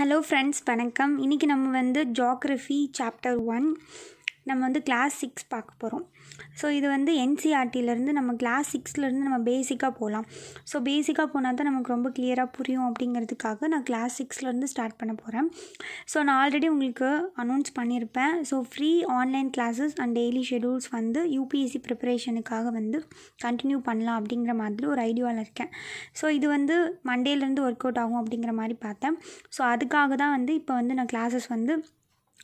hello friends வணக்கம் இன்றைக்கி நம்ம வந்து ஜாக்ரஃபி சாப்டர் ஒன் நம்ம வந்து கிளாஸ் சிக்ஸ் பார்க்க போகிறோம் ஸோ இது வந்து என்சிஆர்டிலேருந்து e நம்ம கிளாஸ் சிக்ஸ்லேருந்து நம்ம பேசிக்காக போகலாம் ஸோ பேசிக்காக போனால் தான் நமக்கு ரொம்ப கிளியராக புரியும் அப்படிங்கிறதுக்காக நான் கிளாஸ் சிக்ஸ்லேருந்து ஸ்டார்ட் பண்ண போகிறேன் ஸோ நான் ஆல்ரெடி உங்களுக்கு அனௌன்ஸ் பண்ணியிருப்பேன் so free online classes and daily schedules வந்து யூபிஎஸ்சி ப்ரிப்பரேஷனுக்காக வந்து கண்டினியூ பண்ணலாம் அப்படிங்கிற மாதிரி ஒரு ஐடியாவில் இருக்கேன் ஸோ இது வந்து மண்டேலேருந்து ஒர்க் அவுட் ஆகும் அப்படிங்கிற மாதிரி பார்த்தேன் ஸோ அதுக்காக தான் வந்து இப்போ வந்து நான் கிளாஸஸ் வந்து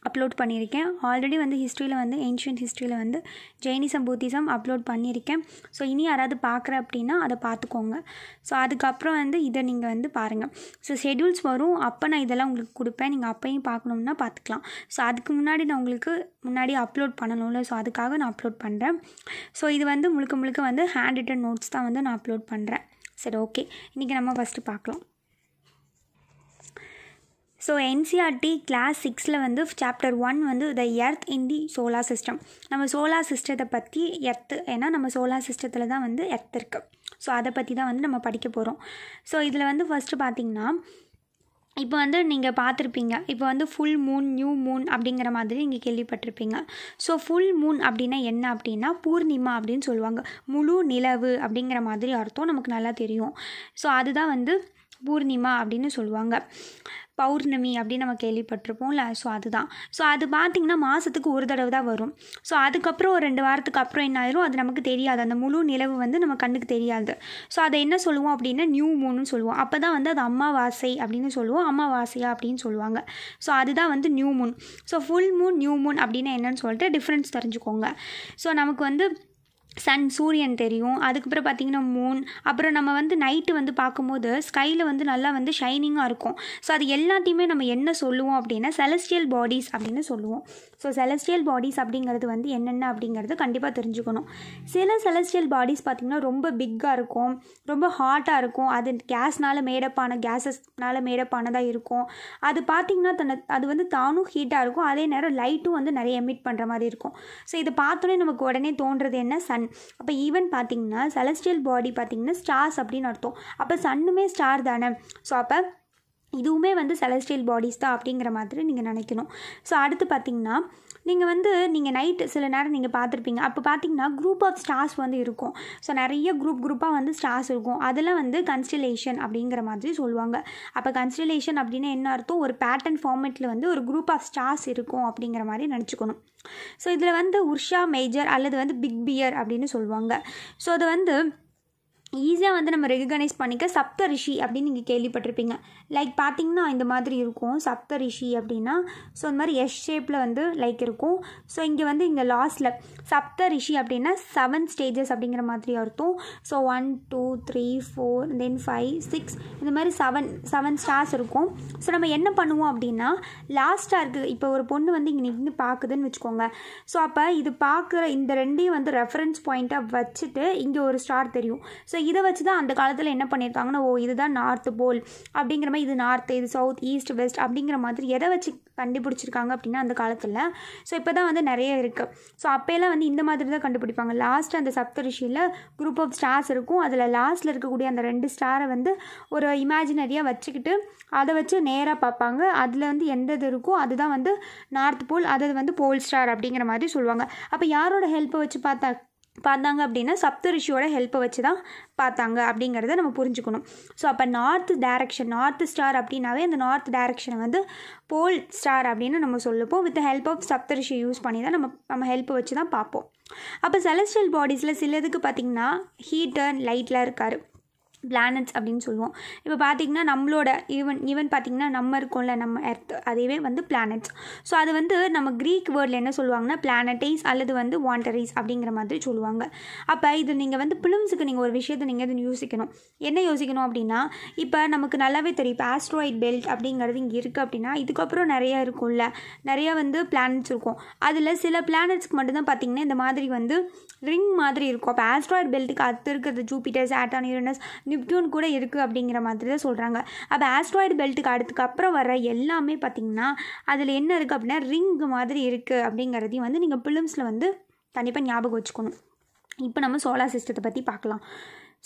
அப்லோட் பண்ணியிருக்கேன் ஆல்ரெடி வந்து ஹிஸ்ட்ரியில் வந்து ஏன்ஷியன்ட் ஹிஸ்ட்ரியில் வந்து ஜெயினிசம் புத்திசம் அப்லோட் பண்ணியிருக்கேன் ஸோ இனி யாராவது பார்க்குற அப்படின்னா அதை பார்த்துக்கோங்க ஸோ அதுக்கப்புறம் வந்து இதை நீங்கள் வந்து பாருங்கள் ஸோ ஷெடியூல்ஸ் வரும் அப்போ நான் இதெல்லாம் உங்களுக்கு கொடுப்பேன் நீங்கள் அப்பையும் பார்க்கணும்னா பார்த்துக்கலாம் ஸோ அதுக்கு முன்னாடி நான் உங்களுக்கு முன்னாடி அப்லோட் பண்ணணும்ல ஸோ அதுக்காக நான் அப்லோட் பண்ணுறேன் ஸோ இது வந்து முழுக்க முழுக்க வந்து ஹேண்ட் ரிட்டன் நோட்ஸ் தான் வந்து நான் அப்லோட் பண்ணுறேன் சரி ஓகே இன்றைக்கி நம்ம ஃபஸ்ட்டு பார்க்கலாம் ஸோ என்சிஆர்டி கிளாஸ் சிக்ஸில் வந்து சாப்டர் ஒன் வந்து the earth in the solar system நம்ம சோலார் சிஸ்டத்தை பற்றி எர்த்து ஏன்னா நம்ம சோலார் சிஸ்டத்தில் தான் வந்து எர்த் இருக்குது ஸோ அதை பற்றி தான் வந்து நம்ம படிக்க போகிறோம் ஸோ இதில் வந்து ஃபஸ்ட்டு பார்த்திங்கன்னா இப்போ வந்து நீங்கள் பார்த்துருப்பீங்க இப்போ வந்து ஃபுல் மூன் நியூ மூன் அப்படிங்கிற மாதிரி நீங்கள் கேள்விப்பட்டிருப்பீங்க ஸோ ஃபுல் மூன் அப்படின்னா என்ன அப்படின்னா பூர்ணிமா அப்படின்னு சொல்லுவாங்க முழு நிலவு அப்படிங்கிற மாதிரி அர்த்தம் நமக்கு நல்லா தெரியும் ஸோ அதுதான் வந்து பூர்ணிமா அப்படின்னு சொல்லுவாங்க பௌர்ணமி அப்படின்னு நம்ம கேள்விப்பட்டிருப்போம்ல ஸோ அதுதான் ஸோ அது பார்த்திங்கன்னா மாதத்துக்கு ஒரு தடவை தான் வரும் ஸோ அதுக்கப்புறம் ஒரு ரெண்டு வாரத்துக்கு அப்புறம் என்ன ஆயிரும் அது நமக்கு தெரியாது அந்த முழு நிலவு வந்து நம்ம கண்ணுக்கு தெரியாது ஸோ அதை என்ன சொல்லுவோம் அப்படின்னா நியூ மூன்னு சொல்லுவோம் அப்போ தான் வந்து அது அம்மாவாசை அப்படின்னு சொல்லுவோம் அம்மாவாசையா அப்படின்னு சொல்லுவாங்க ஸோ அதுதான் வந்து new moon so full moon new moon அப்படின்னா என்னன்னு சொல்லிட்டு டிஃப்ரென்ஸ் தெரிஞ்சுக்கோங்க ஸோ நமக்கு வந்து சன் சூரியன் தெரியும் அதுக்கப்புறம் பார்த்தீங்கன்னா மூன் அப்புறம் நம்ம வந்து நைட்டு வந்து பார்க்கும்போது ஸ்கையில் வந்து நல்லா வந்து ஷைனிங்காக இருக்கும் ஸோ அது எல்லாத்தையுமே நம்ம என்ன சொல்லுவோம் அப்படின்னா செலஸ்டியல் பாடிஸ் அப்படின்னு சொல்லுவோம் ஸோ செலஸ்ட்ரியல் பாடிஸ் அப்படிங்கிறது வந்து என்னென்ன அப்படிங்கிறது கண்டிப்பாக தெரிஞ்சுக்கணும் சில செலஸ்ட்ரியல் பாடிஸ் பார்த்திங்கன்னா ரொம்ப பிக்காக இருக்கும் ரொம்ப ஹாட்டாக இருக்கும் அது கேஸ்னால் மேடப் ஆன கேஸஸ்னால் மேடப் ஆனதாக இருக்கும் அது பார்த்திங்கன்னா தன்னை அது வந்து தானும் ஹீட்டாக இருக்கும் அதே நேரம் லைட்டும் வந்து நிறைய எமிட் பண்ணுற மாதிரி இருக்கும் ஸோ இதை பார்த்தோன்னே நமக்கு உடனே தோன்றது என்ன சன் அப்போ ஈவன் பார்த்திங்கன்னா செலஸ்ட்ரியல் பாடி பார்த்திங்கன்னா ஸ்டார்ஸ் அப்படின்னு அர்த்தம் அப்போ சன்னுமே ஸ்டார் தானே ஸோ அப்போ இதுவுமே வந்து செலஸ்டியல் பாடிஸ் தான் அப்படிங்கிற மாதிரி நீங்கள் நினைக்கணும் ஸோ அடுத்து பார்த்திங்கன்னா நீங்கள் வந்து நீங்கள் நைட்டு சில நேரம் நீங்கள் பார்த்துருப்பீங்க அப்போ பார்த்தீங்கன்னா குரூப் ஆஃப் ஸ்டார்ஸ் வந்து இருக்கும் ஸோ நிறைய குரூப் குரூப்பாக வந்து ஸ்டார்ஸ் இருக்கும் அதில் வந்து கன்ஸ்டலேஷன் அப்படிங்கிற மாதிரி சொல்லுவாங்க அப்போ கன்ஸ்டலேஷன் அப்படின்னா என்ன அர்த்தம் ஒரு பேட்டர்ன் ஃபார்மேட்டில் வந்து ஒரு குரூப் ஆஃப் ஸ்டார்ஸ் இருக்கும் அப்படிங்கிற மாதிரி நினச்சிக்கணும் ஸோ இதில் வந்து உர்ஷா மேஜர் அல்லது வந்து பிக் பியர் அப்படின்னு சொல்லுவாங்க ஸோ அது வந்து ஈஸியாக வந்து நம்ம ரெகனைஸ் பண்ணிக்க சப்த ரிஷி அப்படின்னு நீங்கள் கேள்விப்பட்டிருப்பீங்க லைக் பார்த்தீங்கன்னா இந்த மாதிரி இருக்கும் சப்த ரிஷி அப்படின்னா ஸோ இந்த மாதிரி எஸ் ஷேப்பில் வந்து லைக் இருக்கும் ஸோ இங்கே வந்து இங்கே லாஸ்ட்டில் சப்த ரிஷி அப்படின்னா செவன் ஸ்டேஜஸ் அப்படிங்கிற மாதிரி அர்த்தம் so one two three four then five six இந்த மாதிரி செவன் செவன் ஸ்டார்ஸ் இருக்கும் ஸோ நம்ம என்ன பண்ணுவோம் அப்படின்னா லாஸ்ட்டாக இருக்குது இப்போ ஒரு பொண்ணு வந்து இங்கே நின்று பார்க்குதுன்னு வச்சுக்கோங்க ஸோ அப்போ இது பார்க்குற இந்த ரெண்டையும் வந்து ரெஃபரன்ஸ் பாயிண்ட்டாக வச்சுட்டு இங்கே ஒரு ஸ்டார் தெரியும் ஸோ இதை வச்சு தான் அந்த காலத்தில் என்ன பண்ணியிருக்காங்கன்னா ஓ இதுதான் நார்த்து போல் அப்படிங்கிற மாதிரி இது நார்த்து இது சவுத் ஈஸ்ட் வெஸ்ட் அப்படிங்கிற மாதிரி எதை வச்சு கண்டுபிடிச்சிருக்காங்க அப்படின்னா அந்த காலத்தில் ஸோ இப்போ தான் வந்து நிறைய இருக்குது ஸோ அப்போயெல்லாம் வந்து இந்த மாதிரி தான் கண்டுபிடிப்பாங்க லாஸ்ட் அந்த சப்தரிஷியில் குரூப் ஆஃப் ஸ்டார்ஸ் இருக்கும் அதில் லாஸ்ட்டில் இருக்கக்கூடிய அந்த ரெண்டு ஸ்டாரை வந்து ஒரு இமேஜினரியாக வச்சுக்கிட்டு அதை வச்சு நேராக பார்ப்பாங்க அதில் வந்து எந்த இது இருக்கோ அதுதான் வந்து நார்த் போல் அது வந்து போல் ஸ்டார் அப்படிங்கிற மாதிரி சொல்லுவாங்க அப்போ யாரோட ஹெல்ப்பை வச்சு பார்த்தா பார்த்தாங்க அப்படின்னா சப்தரிஷியோட ஹெல்ப்பை வச்சு தான் பார்த்தாங்க அப்படிங்கிறத நம்ம புரிஞ்சுக்கணும் ஸோ அப்போ நார்த் டேரக்ஷன் நார்த் ஸ்டார் அப்படின்னாவே அந்த நார்த் டேரக்ஷனை வந்து போல் ஸ்டார் அப்படின்னு நம்ம சொல்லுப்போம் with help of Saptarishi use பண்ணி தான் நம்ம நம்ம ஹெல்ப்பை வச்சு தான் பார்ப்போம் அப்போ செலஸ்ட்ரியல் பாடிஸில் சிலதுக்கு பார்த்திங்கன்னா ஹீட்டர் லைட்லாம் இருக்கார் பிளானட்ஸ் அப்படின்னு சொல்லுவோம் இப்போ பார்த்திங்கன்னா நம்மளோட ஈவன் ஈவன் பார்த்திங்கன்னா நம்ம இருக்கோம்ல நம்ம எர்த் அதுவே வந்து பிளானட்ஸ் ஸோ அது வந்து நம்ம க்ரீக் வேர்டில் என்ன சொல்லுவாங்கன்னா பிளானட்டைஸ் அல்லது வந்து வாண்டரைஸ் அப்படிங்கிற மாதிரி சொல்லுவாங்க அப்போ இது நீங்கள் வந்து பிலிம்ஸுக்கு நீங்கள் ஒரு விஷயத்தை நீங்கள் இது யோசிக்கணும் என்ன யோசிக்கணும் அப்படின்னா இப்போ நமக்கு நல்லாவே தெரியும் இப்போ ஆஸ்ட்ராய்ட் பெல்ட் அப்படிங்கிறது இங்கே இருக்குது அப்படின்னா இதுக்கப்புறம் நிறையா இருக்கும்ல நிறையா வந்து பிளானட்ஸ் இருக்கும் அதில் சில பிளானட்ஸ்க்கு மட்டும்தான் பார்த்திங்கன்னா இந்த மாதிரி வந்து ரிங் மாதிரி இருக்கும் அப்போ ஆஸ்ட்ராய்ட் பெல்ட்டுக்கு அடுத்து இருக்கிறது ஜூபிட்டர் சேட்டான் யூரனஸ் நிப்டூன் கூட இருக்குது அப்படிங்கிற மாதிரி தான் சொல்கிறாங்க அப்போ ஆஸ்ட்ராய்டு பெல்ட்டுக்கு அடுத்துக்கு அப்புறம் வர எல்லாமே பார்த்திங்கன்னா அதில் என்ன இருக்குது அப்படின்னா ரிங் மாதிரி இருக்குது அப்படிங்கிறதையும் வந்து நீங்கள் பிலிம்ஸில் வந்து கண்டிப்பாக ஞாபகம் வச்சுக்கணும் இப்போ நம்ம சோலார் சிஸ்டத்தை பற்றி பார்க்கலாம்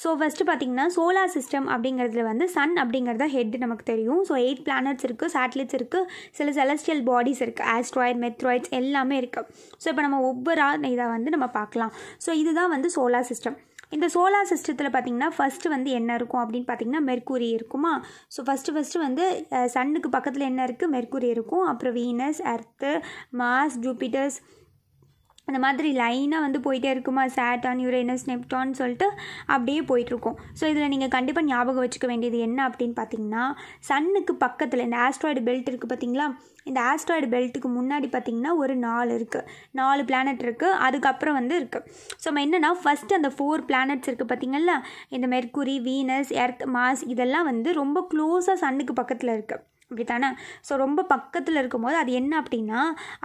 ஸோ ஃபஸ்ட்டு பார்த்திங்கன்னா சோலார் சிஸ்டம் அப்படிங்கிறதுல வந்து சன் அப்படிங்கிறத ஹெட் நமக்கு தெரியும் ஸோ எயிட் பிளானட்ஸ் இருக்குது சேட்டலைட்ஸ் இருக்குது சில செலஸ்டியல் பாடிஸ் இருக்குது ஆஸ்ட்ராய்ட் மெத்ராய்ட்ஸ் எல்லாமே இருக்குது ஸோ இப்போ நம்ம ஒவ்வொரு இதை வந்து நம்ம பார்க்கலாம் ஸோ இதுதான் வந்து சோலார் சிஸ்டம் இந்த சோலார் சிஸ்டத்தில் பார்த்திங்கன்னா ஃபஸ்ட்டு வந்து என்ன இருக்கும் அப்படின்னு பார்த்திங்கன்னா மெர்க்குரி இருக்குமா ஸோ ஃபஸ்ட்டு ஃபஸ்ட்டு வந்து சன்னுக்கு பக்கத்தில் என்ன இருக்குது மெர்க்குரி இருக்கும் அப்புறம் வீனஸ் அர்த்து மாஸ் ஜூபிட்டர்ஸ் அந்த மாதிரி லைனாக வந்து போயிட்டே இருக்குமா சேட்டான் யூரேனஸ் நெப்டான் சொல்லிட்டு அப்படியே போயிட்டுருக்கோம் ஸோ இதில் நீங்கள் கண்டிப்பாக ஞாபகம் வச்சுக்க வேண்டியது என்ன அப்படின்னு பார்த்தீங்கன்னா சன்னுக்கு பக்கத்தில் இந்த ஆஸ்ட்ராய்டு பெல்ட் இருக்குது பார்த்தீங்களா இந்த ஆஸ்ட்ராய்டு பெல்ட்டுக்கு முன்னாடி பார்த்திங்கன்னா ஒரு நாலு இருக்குது நாலு பிளானட் இருக்குது அதுக்கப்புறம் வந்து இருக்குது ஸோ நம்ம என்னென்னா ஃபஸ்ட்டு அந்த ஃபோர் பிளானட்ஸ் இருக்குது பார்த்திங்களா இந்த மெர்க்குரி வீனஸ் எர்த் மாஸ் இதெல்லாம் வந்து ரொம்ப க்ளோஸாக சன்னுக்கு பக்கத்தில் இருக்குது அப்படி தானே ஸோ ரொம்ப பக்கத்தில் இருக்கும்போது அது என்ன அப்படின்னா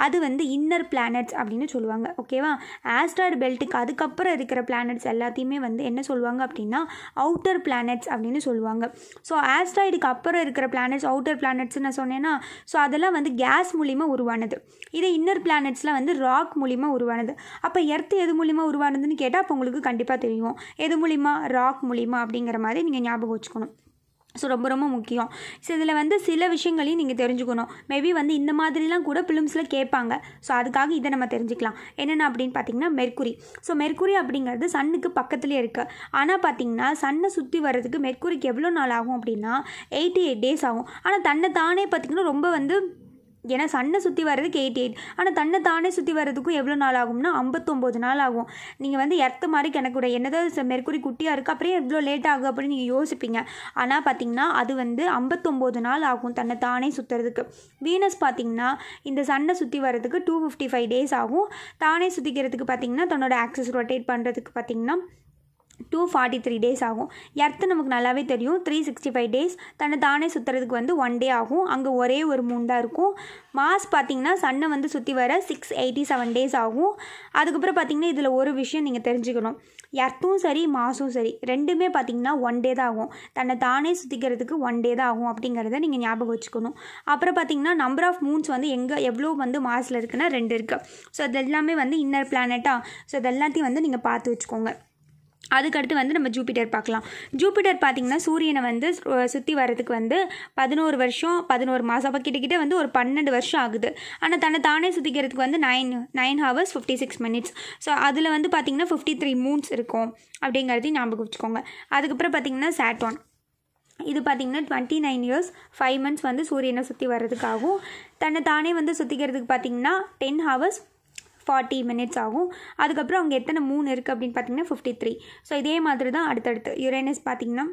அது வந்து இன்னர் பிளானட்ஸ் அப்படின்னு சொல்லுவாங்க ஓகேவா ஆஸ்ட்ராய்டு பெல்ட்டுக்கு அதுக்கப்புறம் இருக்கிற பிளானட்ஸ் எல்லாத்தையுமே வந்து என்ன சொல்லுவாங்க அப்படின்னா அவுட்டர் பிளானட்ஸ் அப்படின்னு சொல்லுவாங்க ஸோ ஆஸ்ட்ராய்டுக்கு அப்புறம் இருக்கிற பிளானட்ஸ் அவுட்டர் பிளானட்ஸ் நான் சொன்னேன்னா ஸோ அதெல்லாம் வந்து கேஸ் மூலிமா உருவானது இதே இன்னர் பிளானட்ஸ்லாம் வந்து ராக் மூலிமா உருவானது அப்போ எர்த் எது மூலிமா உருவானதுன்னு கேட்டால் அப்போ உங்களுக்கு கண்டிப்பாக தெரியும் எது மூலிமா ராக் மூலிமா அப்படிங்கிற மாதிரி நீங்கள் ஞாபகம் வச்சுக்கணும் ஸோ ரொம்ப ரொம்ப முக்கியம் ஸோ இதில் வந்து சில விஷயங்களையும் நீங்கள் தெரிஞ்சுக்கணும் மேபி வந்து இந்த மாதிரிலாம் கூட ஃபிலிம்ஸில் கேட்பாங்க ஸோ அதுக்காக இதை நம்ம தெரிஞ்சுக்கலாம் என்னென்ன அப்படின்னு பார்த்தீங்கன்னா மெர்குரி ஸோ மெர்குரி அப்படிங்கிறது சன்னுக்கு பக்கத்துலேயே இருக்குது ஆனால் பார்த்தீங்கன்னா சன்னை சுற்றி வர்றதுக்கு மெர்க்குரிக்கு எவ்வளோ நாள் ஆகும் அப்படின்னா எயிட்டி எயிட் டேஸ் ஆகும் ஆனால் தன்னை தானே பார்த்திங்கன்னா ரொம்ப வந்து ஏன்னா சன்னை சுற்றி வர்றதுக்கு எயிட்டி எயிட் ஆனால் தன்னை தானே சுற்றி வர்றதுக்கும் எவ்வளோ நாள் ஆகும்னா ஐம்பத்தொம்போது நாள் ஆகும் நீங்கள் வந்து எர்த்த மாதிரி கணக்கூட என்னதான் மெர்க்குரி குட்டியாக இருக்குது அப்புறம் எவ்வளோ லேட் ஆகும் அப்படின்னு நீங்கள் யோசிப்பீங்க ஆனால் பார்த்தீங்கன்னா அது வந்து ஐம்பத்தொம்போது நாள் ஆகும் தன்னை தானே சுற்றுறதுக்கு வீனஸ் பார்த்திங்கன்னா இந்த சன்னை சுற்றி வர்றதுக்கு டூ ஃபிஃப்டி ஃபைவ் டேஸ் ஆகும் தானே சுற்றிக்கிறதுக்கு பார்த்திங்கன்னா தன்னோட ஆக்சஸ் ரொட்டேட் பண்ணுறதுக்கு பார்த்திங்கன்னா டூ ஃபார்ட்டி த்ரீ டேஸ் ஆகும் எர்த்து நமக்கு நல்லாவே தெரியும் த்ரீ சிக்ஸ்டி ஃபைவ் டேஸ் தன்னை தானே சுற்றுறதுக்கு வந்து ஒன் டே ஆகும் அங்கே ஒரே ஒரு மூண்டாக இருக்கும் மாஸ் பார்த்திங்கன்னா சன்னை வந்து சுற்றி வர சிக்ஸ் எயிட்டி செவன் டேஸ் ஆகும் அதுக்கப்புறம் பார்த்திங்கன்னா இதில் ஒரு விஷயம் நீங்கள் தெரிஞ்சுக்கணும் எர்த்தும் சரி மாஸும் சரி ரெண்டுமே பார்த்திங்கன்னா ஒன் டே தான் ஆகும் தன்னை தானே சுற்றிக்கிறதுக்கு ஒன் டே தான் ஆகும் அப்படிங்கிறத நீங்கள் ஞாபகம் வச்சுக்கணும் அப்புறம் பார்த்திங்கன்னா நம்பர் ஆஃப் மூன்ஸ் வந்து எங்கே எவ்வளோ வந்து மாஸில் இருக்குன்னா ரெண்டு இருக்குது ஸோ அதெல்லாமே வந்து இன்னர் பிளானட்டாக ஸோ இதெல்லாத்தையும் வந்து நீங்கள் பார்த்து வச்சுக்கோங்க அதுக்கடுத்து வந்து நம்ம ஜூபிட்டர் பார்க்கலாம் ஜூபிட்டர் பார்த்திங்கன்னா சூரியனை வந்து சுற்றி வர்றதுக்கு வந்து பதினோரு வருஷம் பதினோரு மாதம் அப்போ கிட்டக்கிட்ட வந்து ஒரு பன்னெண்டு வருஷம் ஆகுது ஆனால் தன்னை தானே சுற்றிக்கிறதுக்கு வந்து nine nine hours fifty six minutes so அதில் வந்து பார்த்திங்கன்னா ஃபிஃப்டி த்ரீ மூன்ஸ் இருக்கும் அப்படிங்கிறதையும் ஞாபகம் வச்சுக்கோங்க அதுக்கப்புறம் பார்த்திங்கன்னா சாட்டோன் இது பார்த்திங்கன்னா twenty nine years five months வந்து சூரியனை சுற்றி வர்றதுக்காகவும் தன்னை தானே வந்து சுற்றிக்கிறதுக்கு பார்த்திங்கன்னா டென் ஹவர்ஸ் ஃபார்ட்டி மினிட்ஸ் ஆகும் அதுக்கப்புறம் அங்கே எத்தனை மூணு இருக்குது அப்படின்னு பார்த்தீங்கன்னா ஃபிஃப்டி த்ரீ ஸோ இதே மாதிரி தான் அடுத்தடுத்து யுரேனஸ் பார்த்திங்கன்னா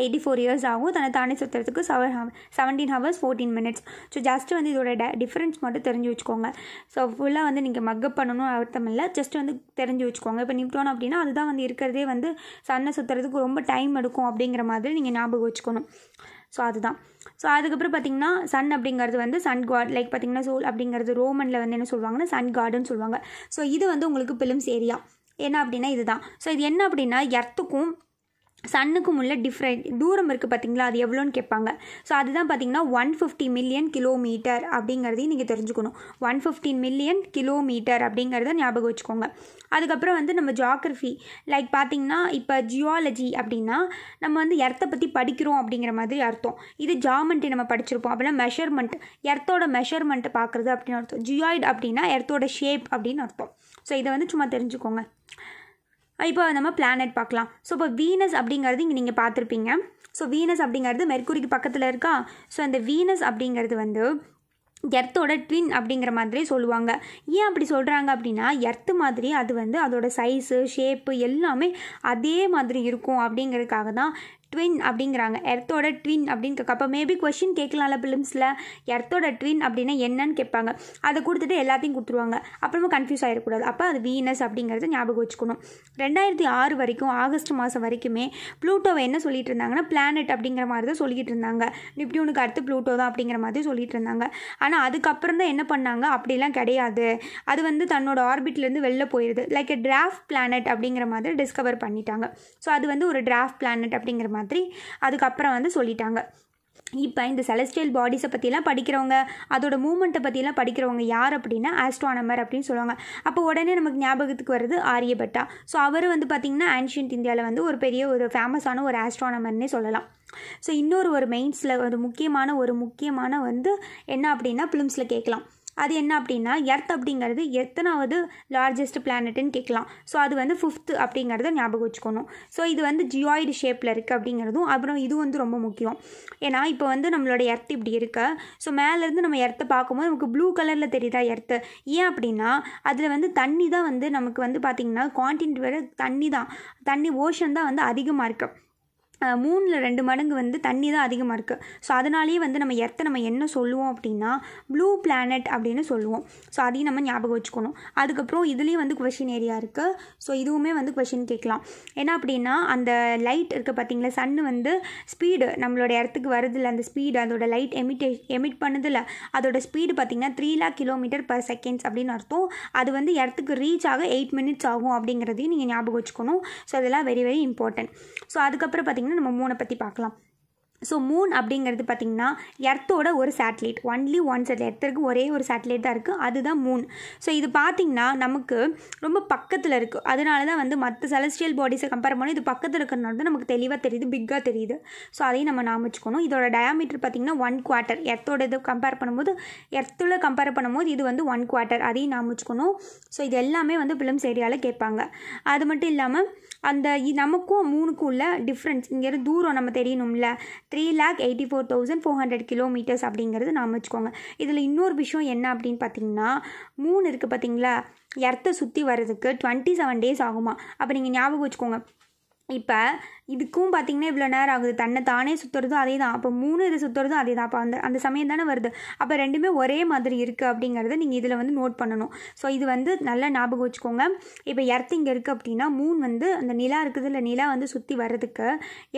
எயிட்டி ஃபோர் இயர்ஸ் ஆகும் தன்னை தாண்டி சுற்றுறதுக்கு seven hour seventeen hours fourteen minutes so just வந்து இதோட ட டிஃப்ரென்ஸ் மட்டும் தெரிஞ்சு வச்சுக்கோங்க ஸோ ஃபுல்லாக வந்து நீங்கள் மக்கப் பண்ணணும் அர்த்தம் இல்லை ஜஸ்ட் வந்து தெரிஞ்சு வச்சுக்கோங்க இப்போ நிப்டோன் அப்படின்னா அதுதான் வந்து இருக்கிறதே வந்து சன்னை சுற்றுறதுக்கு ரொம்ப டைம் எடுக்கும் அப்படிங்கிற மாதிரி நீங்கள் ஞாபகம் வச்சுக்கணும் ஸோ அதுதான் ஸோ அதுக்கப்புறம் பார்த்திங்கன்னா சன் அப்படிங்கிறது வந்து சன் காட் லைக் பார்த்திங்கன்னா சோல் அப்படிங்கிறது ரோமனில் வந்து என்ன சொல்லுவாங்கன்னா சன் காடுன்னு சொல்லுவாங்க ஸோ இது வந்து உங்களுக்கு பிலிம்ஸ் ஏரியா என்ன அப்படின்னா இதுதான் ஸோ இது என்ன அப்படின்னா எர்த்துக்கும் சன்னுக்கும் உள்ள டிஃப்ரெண்ட் தூரம் இருக்குது பார்த்தீங்களா அது எவ்வளோன்னு கேட்பாங்க ஸோ அதுதான் பார்த்தீங்கன்னா ஒன் ஃபிஃப்டி மில்லியன் கிலோமீட்டர் அப்படிங்கிறதையும் நீங்கள் தெரிஞ்சுக்கணும் ஒன் ஃபிஃப்டீன் மில்லியன் கிலோமீட்டர் அப்படிங்கிறத ஞாபகம் வச்சுக்கோங்க அதுக்கப்புறம் வந்து நம்ம ஜாகிரஃபி லைக் பார்த்தீங்கன்னா இப்போ ஜியாலஜி அப்படின்னா நம்ம வந்து எர்த்த பற்றி படிக்கிறோம் அப்படிங்கிற மாதிரி அர்த்தம் இது ஜாமெண்ட்டு நம்ம படிச்சிருப்போம் அப்படின்னா மெஷர்மெண்ட் எர்த்தோட மெஷர்மெண்ட்டை பார்க்குறது அப்படின்னு அர்த்தம் ஜியாய்டு அப்படின்னா எர்த்தோட ஷேப் அப்படின்னு அர்த்தம் ஸோ இதை வந்து சும்மா தெரிஞ்சுக்கோங்க இப்போ நம்ம பிளானட் பார்க்கலாம் ஸோ இப்போ வீனஸ் அப்படிங்கிறது இங்கே நீங்கள் பார்த்துருப்பீங்க ஸோ வீனஸ் அப்படிங்கிறது மெர்குரிக்கு பக்கத்தில் இருக்கா ஸோ அந்த வீனஸ் அப்படிங்கிறது வந்து எர்த்தோட ட்வின் அப்படிங்கிற மாதிரி சொல்லுவாங்க ஏன் அப்படி சொல்கிறாங்க அப்படின்னா எர்த்து மாதிரி அது வந்து அதோட சைஸு ஷேப்பு எல்லாமே அதே மாதிரி இருக்கும் அப்படிங்கிறதுக்காக தான் ட்வின் அப்படிங்கிறாங்க எர்த்தோட ட்வின் அப்படின்னு கேட்க அப்போ மேபி கொஷின் கேட்கலாம்ல ஃபிலிம்ஸில் எர்த்தோட ட்வின் அப்படின்னா என்னன்னு கேட்பாங்க அதை கொடுத்துட்டு எல்லாத்தையும் கொடுத்துருவாங்க அப்புறமா கன்ஃபியூஸ் ஆகிடக்கூடாது அப்போ அது வீனஸ் அப்படிங்கிறத ஞாபகம் வச்சுக்கணும் ரெண்டாயிரத்தி ஆறு வரைக்கும் ஆகஸ்ட் மாதம் வரைக்குமே ப்ளூட்டோவை என்ன சொல்லிட்டு இருந்தாங்கன்னா பிளானட் அப்படிங்கிற மாதிரி தான் சொல்லிட்டு இருந்தாங்க நிப்டியூனுக்கு அடுத்து ப்ளூட்டோ தான் அப்படிங்கிற மாதிரி சொல்லிட்டு இருந்தாங்க ஆனால் அதுக்கப்புறம் தான் என்ன பண்ணாங்க அப்படிலாம் கிடையாது அது வந்து தன்னோட ஆர்பிட்லேருந்து வெளில போயிடுது லைக் எ டிராஃப்ட் பிளானட் அப்படிங்கிற மாதிரி டிஸ்கவர் பண்ணிட்டாங்க ஸோ அது வந்து ஒரு டிராஃப்ட் பிளானட் அப்படிங்கிற மாதிரி மாதிரி அதுக்கப்புறம் வந்து சொல்லிட்டாங்க இப்போ இந்த செலஸ்டியல் பாடிஸை பற்றிலாம் படிக்கிறவங்க அதோட மூமெண்ட்டை பற்றிலாம் படிக்கிறவங்க யார் அப்படின்னா ஆஸ்ட்ரானமர் அப்படின்னு சொல்லுவாங்க அப்போ உடனே நமக்கு ஞாபகத்துக்கு வருது ஆரியபட்டா ஸோ அவர் வந்து பார்த்திங்கன்னா ஆன்ஷியன்ட் இந்தியாவில் வந்து ஒரு பெரிய ஒரு ஃபேமஸான ஒரு ஆஸ்ட்ரானமர்னே சொல்லலாம் ஸோ இன்னொரு ஒரு மெயின்ஸில் ஒரு முக்கியமான ஒரு முக்கியமான வந்து என்ன அப்படின்னா ஃபிலிம்ஸில் கேட்கலாம் அது என்ன அப்படின்னா எர்த் அப்படிங்கிறது எத்தனாவது லார்ஜஸ்ட் பிளானட்னு கேட்கலாம் ஸோ அது வந்து ஃபிஃப்த்து அப்படிங்கிறத ஞாபகம் வச்சுக்கணும் ஸோ இது வந்து ஜியாய்டு ஷேப்பில் இருக்குது அப்படிங்கிறதும் அப்புறம் இது வந்து ரொம்ப முக்கியம் ஏன்னா இப்போ வந்து நம்மளோட எர்த் இப்படி இருக்கு ஸோ மேலேருந்து நம்ம எர்த்தை பார்க்கும்போது நமக்கு ப்ளூ கலரில் தெரியுதா எர்த்து ஏன் அப்படின்னா அதில் வந்து தண்ணி தான் வந்து நமக்கு வந்து பார்த்திங்கன்னா கான்டினென்ட் வேறு தண்ணி தான் தண்ணி ஓஷன் தான் வந்து அதிகமாக இருக்குது மூணில் ரெண்டு மடங்கு வந்து தண்ணி தான் அதிகமாக இருக்குது ஸோ அதனாலேயே வந்து நம்ம எர்த்தை நம்ம என்ன சொல்லுவோம் அப்படின்னா ப்ளூ பிளானட் அப்படின்னு சொல்லுவோம் ஸோ அதையும் நம்ம ஞாபகம் வச்சுக்கணும் அதுக்கப்புறம் இதுலேயும் வந்து கொஷின் ஏரியா இருக்குது ஸோ இதுவுமே வந்து கொஷின் கேட்கலாம் ஏன்னா அப்படின்னா அந்த லைட் இருக்குது பார்த்தீங்களா சன்னு வந்து ஸ்பீடு நம்மளோட இடத்துக்கு வருதில்ல அந்த ஸ்பீடு அதோட லைட் எமிட்டே எமிட் பண்ணுதில்ல அதோட ஸ்பீடு பார்த்திங்கன்னா three lakh kilometre per seconds அப்படின்னு அர்த்தம் அது வந்து இடத்துக்கு ரீச் ஆக எயிட் மினிட்ஸ் ஆகும் அப்படிங்கிறதையும் நீங்கள் ஞாபகம் வச்சுக்கணும் ஸோ அதெல்லாம் வெரி வெரி இம்பார்ட்டன்ட் ஸோ அதுக்கப்புறம் பார்த்திங்கன்னா அப்படின்னு நம்ம மூணை பற்றி பார்க்கலாம் ஸோ மூன் அப்படிங்கிறது பார்த்திங்கன்னா எர்த்தோட ஒரு சேட்டலைட் ஒன்லி ஒன் சேட்டலைட் எர்த்தருக்கு ஒரே ஒரு சேட்டலைட் தான் இருக்குது அதுதான் மூன் ஸோ இது பார்த்திங்கன்னா நமக்கு ரொம்ப பக்கத்தில் இருக்குது அதனால தான் வந்து மற்ற செலஸ்ட்ரியல் பாடிஸை கம்பேர் பண்ணி இது பக்கத்தில் இருக்கிறனால தான் நமக்கு தெளிவாக தெரியுது பிக்காக தெரியுது ஸோ அதையும் நம்ம நாம் வச்சுக்கணும் இதோட டயாமீட்டர் பார்த்திங்கன்னா ஒன் குவார்ட்டர் எர்த்தோட இது கம்பேர் பண்ணும்போது எர்த்தில் கம்பேர் பண்ணும்போது இது வந்து ஒன் குவார்ட்டர் அதையும் நாம் வச்சுக்கணும் ஸோ இது எல்லாமே வந்து ஃபிலிம்ஸ் ஏரியாவில் கேட்பாங்க அது மட்டும் இல்லாமல் அந்த நமக்கும் மூணுக்கும் உள்ள டிஃப்ரென்ஸ் இங்கேருந்து தூரம் நம்ம தெரியணும்ல three lakh eighty four thousand four hundred kilometres அப்படிங்கிறது நாம் வச்சுக்கோங்க இதில் இன்னொரு விஷயம் என்ன அப்படின்னு பார்த்தீங்கன்னா மூணு இருக்குது பார்த்தீங்களா எர்த்தை சுற்றி வர்றதுக்கு டுவெண்ட்டி செவன் டேஸ் ஆகுமா அப்போ நீங்கள் ஞாபகம் வச்சுக்கோங்க இப்போ இதுக்கும் பார்த்தீங்கன்னா இவ்வளோ நேரம் ஆகுது தன்னை தானே சுற்றுறதும் அதே தான் அப்போ மூணு இதை சுற்றுறதும் அதே தான் அப்போ அந்த அந்த சமயம் தானே வருது அப்போ ரெண்டுமே ஒரே மாதிரி இருக்குது அப்படிங்கிறத நீங்கள் இதில் வந்து நோட் பண்ணணும் ஸோ இது வந்து நல்லா ஞாபகம் வச்சுக்கோங்க இப்போ எர்த் இங்கே இருக்குது அப்படின்னா மூன் வந்து அந்த நிலா இருக்குது இல்லை நிலா வந்து சுற்றி வர்றதுக்கு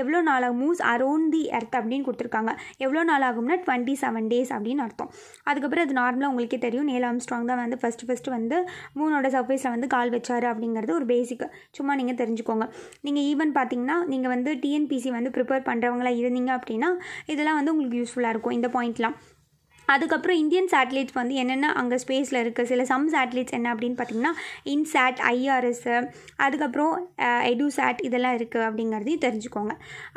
எவ்வளோ நாளாக மூஸ் அரௌண்ட் தி எர்த் அப்படின்னு கொடுத்துருக்காங்க எவ்வளோ நாள் ஆகும்னா டுவெண்ட்டி செவன் டேஸ் அப்படின்னு அர்த்தம் அதுக்கப்புறம் அது நார்மலாக உங்களுக்கே தெரியும் நீலா ஆம்ஸ்ட்ராங் தான் வந்து ஃபஸ்ட்டு ஃபஸ்ட்டு வந்து மூனோட சர்ஃபேஸில் வந்து கால் வச்சார் அப்படிங்கிறது ஒரு பேசிக் சும்மா நீங்கள் தெரிஞ்சுக்கோங்க நீங்கள் ஈவன் ஈவன் பார்த்திங்கன்னா நீங்கள் வந்து டிஎன்பிசி வந்து ப்ரிப்பேர் பண்ணுறவங்களாம் இருந்தீங்க அப்படின்னா இதெல்லாம் வந்து உங்களுக்கு யூஸ்ஃபுல்லாக இருக்கும் இந்த பாயிண்ட்லாம் அதுக்கப்புறம் இந்தியன் சேட்டலைட்ஸ் வந்து என்னென்ன அங்கே ஸ்பேஸில் இருக்குது சில சம் சேட்டலைட்ஸ் என்ன அப்படின்னு பார்த்திங்கன்னா இன்சேட் ஐஆர்எஸ்ஸு அதுக்கப்புறம் எடுசேட் இதெல்லாம் இருக்குது அப்படிங்கிறதையும் தெரிஞ்சுக்கோங்க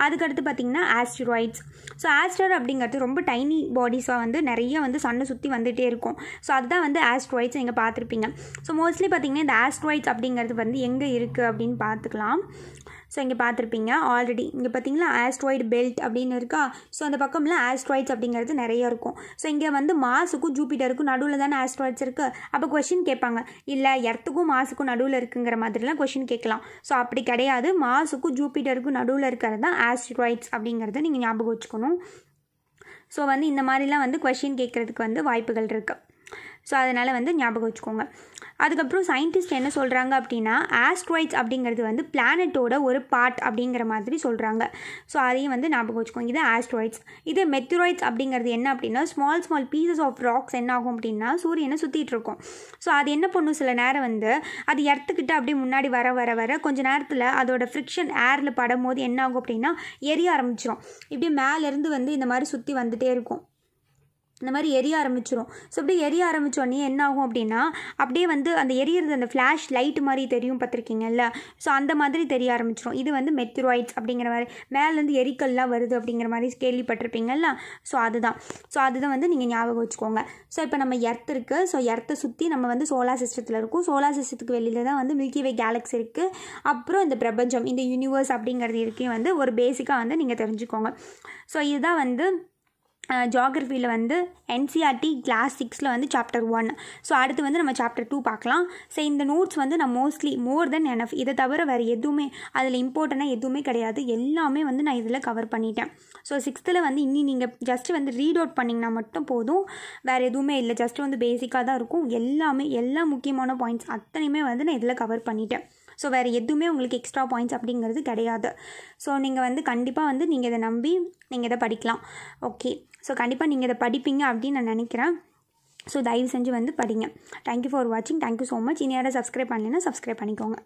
அதுக்கடுத்து பார்த்திங்கன்னா ஆஸ்ட்ராய்ட்ஸ் ஸோ ஆஸ்ட்ராய்டு அப்படிங்கிறது ரொம்ப டைனி பாடிஸாக வந்து நிறைய வந்து சண்டை சுற்றி வந்துகிட்டே இருக்கும் ஸோ அதுதான் வந்து ஆஸ்ட்ராய்ட்ஸ் நீங்கள் பார்த்துருப்பீங்க ஸோ மோஸ்ட்லி பார்த்திங்கன்னா இந்த ஆஸ்ட்ராய்ட்ஸ் அப்படிங்கிறது வந்து எங்கே இருக்குது அப்படின்னு பார்த்துக்கலாம் ஸோ இங்கே பார்த்துருப்பீங்க ஆல்ரெடி இங்கே பார்த்தீங்களா ஆஸ்ட்ராய்டு பெல்ட் அப்படின்னு இருக்கா ஸோ அந்த பக்கம்லாம் ஆஸ்ட்ராய்ட்ஸ் அப்படிங்கிறது நிறைய இருக்கும் ஸோ இங்கே வந்து மாசுக்கும் ஜூபிட்டருக்கும் நடுவில் தானே ஆஸ்ட்ராய்ட்ஸ் இருக்குது அப்போ கொஷின் கேட்பாங்க இல்லை எர்த்துக்கும் மாசுக்கும் நடுவில் இருக்குங்கிற மாதிரிலாம் கொஷின் கேட்கலாம் ஸோ அப்படி கிடையாது மாசுக்கும் ஜூபிட்டருக்கும் நடுவில் இருக்கிறது தான் ஆஸ்ட்ராய்ட்ஸ் அப்படிங்கிறத நீங்கள் ஞாபகம் வச்சுக்கணும் ஸோ வந்து இந்த மாதிரிலாம் வந்து கொஷின் கேட்குறதுக்கு வந்து வாய்ப்புகள் இருக்குது ஸோ அதனால் வந்து ஞாபகம் வச்சுக்கோங்க அதுக்கப்புறம் சயின்டிஸ்ட் என்ன சொல்கிறாங்க அப்படின்னா ஆஸ்ட்ராய்ட்ஸ் அப்படிங்கிறது வந்து பிளானட்டோட ஒரு பார்ட் அப்படிங்கிற மாதிரி சொல்கிறாங்க ஸோ அதையும் வந்து ஞாபகம் வச்சுக்கோங்க இது ஆஸ்ட்ராய்ட்ஸ் இது மெத்திராய்ட்ஸ் அப்படிங்கிறது என்ன அப்படின்னா small small pieces of rocks என்ன ஆகும் அப்படின்னா சூரியனை சுற்றிட்டு இருக்கும் ஸோ அது என்ன பண்ணும் சில நேரம் வந்து அது எர்த்துக்கிட்ட அப்படியே முன்னாடி வர வர வர கொஞ்சம் நேரத்தில் அதோட ஃப்ரிக்ஷன் ஏரில் படும் போது என்ன ஆகும் அப்படின்னா எரிய ஆரம்பிச்சிடும் இப்படி மேலேருந்து வந்து இந்த மாதிரி சுற்றி வந்துகிட்டே இருக்கும் இந்த மாதிரி எரிய ஆரம்பிச்சிரும் ஸோ அப்படி எரிய ஆரம்பித்தோடனே என்ன ஆகும் அப்படின்னா அப்படியே வந்து அந்த எரியறது அந்த ஃப்ளாஷ் லைட் மாதிரி தெரியும் பார்த்துருக்கீங்கல்ல ஸோ அந்த மாதிரி தெரிய ஆரம்பிச்சிரும் இது வந்து மெத்ரோய்ட்ஸ் அப்படிங்கிற மாதிரி மேலேருந்து எரிக்கல்லாம் வருது அப்படிங்கிற மாதிரி கேள்விப்பட்டிருப்பீங்கல்ல ஸோ அதுதான் ஸோ அதுதான் வந்து நீங்கள் ஞாபகம் வச்சுக்கோங்க ஸோ இப்போ நம்ம எர்த் இருக்குது ஸோ எர்த்தை சுற்றி நம்ம வந்து சோலார் சிஸ்டத்தில் இருக்கும் சோலார் சிஸ்டத்துக்கு வெளியில் தான் வந்து மில்கி வே கேலக்ஸி இருக்குது அப்புறம் இந்த பிரபஞ்சம் இந்த யூனிவர்ஸ் அப்படிங்கிறது இருக்கையும் வந்து ஒரு பேசிக்காக வந்து நீங்கள் தெரிஞ்சுக்கோங்க ஸோ இதுதான் வந்து ஜாகிரஃபியில் வந்து என்சிஆர்டி கிளாஸ் சிக்ஸில் வந்து சாப்டர் ஒன் ஸோ அடுத்து வந்து நம்ம சாப்டர் டூ பார்க்கலாம் ஸோ இந்த நோட்ஸ் வந்து நான் மோஸ்ட்லி மோர் தென் எனஃப் இதை தவிர வேறு எதுவுமே அதில் இம்பார்ட்டண்ட்டாக எதுவுமே கிடையாது எல்லாமே வந்து நான் இதில் கவர் பண்ணிட்டேன் ஸோ சிக்ஸ்த்தில் வந்து இன்னி நீங்கள் ஜஸ்ட்டு வந்து ரீட் அவுட் பண்ணிங்கன்னா மட்டும் போதும் வேறு எதுவுமே இல்லை ஜஸ்ட்டு வந்து பேசிக்காக தான் இருக்கும் எல்லாமே எல்லா முக்கியமான பாயிண்ட்ஸ் அத்தனையுமே வந்து நான் இதில் கவர் பண்ணிட்டேன் ஸோ வேறு எதுவுமே உங்களுக்கு எக்ஸ்ட்ரா பாயிண்ட்ஸ் அப்படிங்கிறது கிடையாது ஸோ நீங்கள் வந்து கண்டிப்பாக வந்து நீங்கள் இதை நம்பி நீங்கள் இதை படிக்கலாம் ஓகே ஸோ கண்டிப்பாக நீங்கள் இதை படிப்பீங்க அப்படின்னு நான் நினைக்கிறேன் ஸோ தயவு செஞ்சு வந்து படிங்க தேங்க்யூ ஃபார் வாட்சிங் தேங்க்யூ ஸோ மச் இனி யாரை சப்ஸ்கிரைப் பண்ணலைன்னா சப்ஸ்கிரைப் பண்ணிக்கோங்க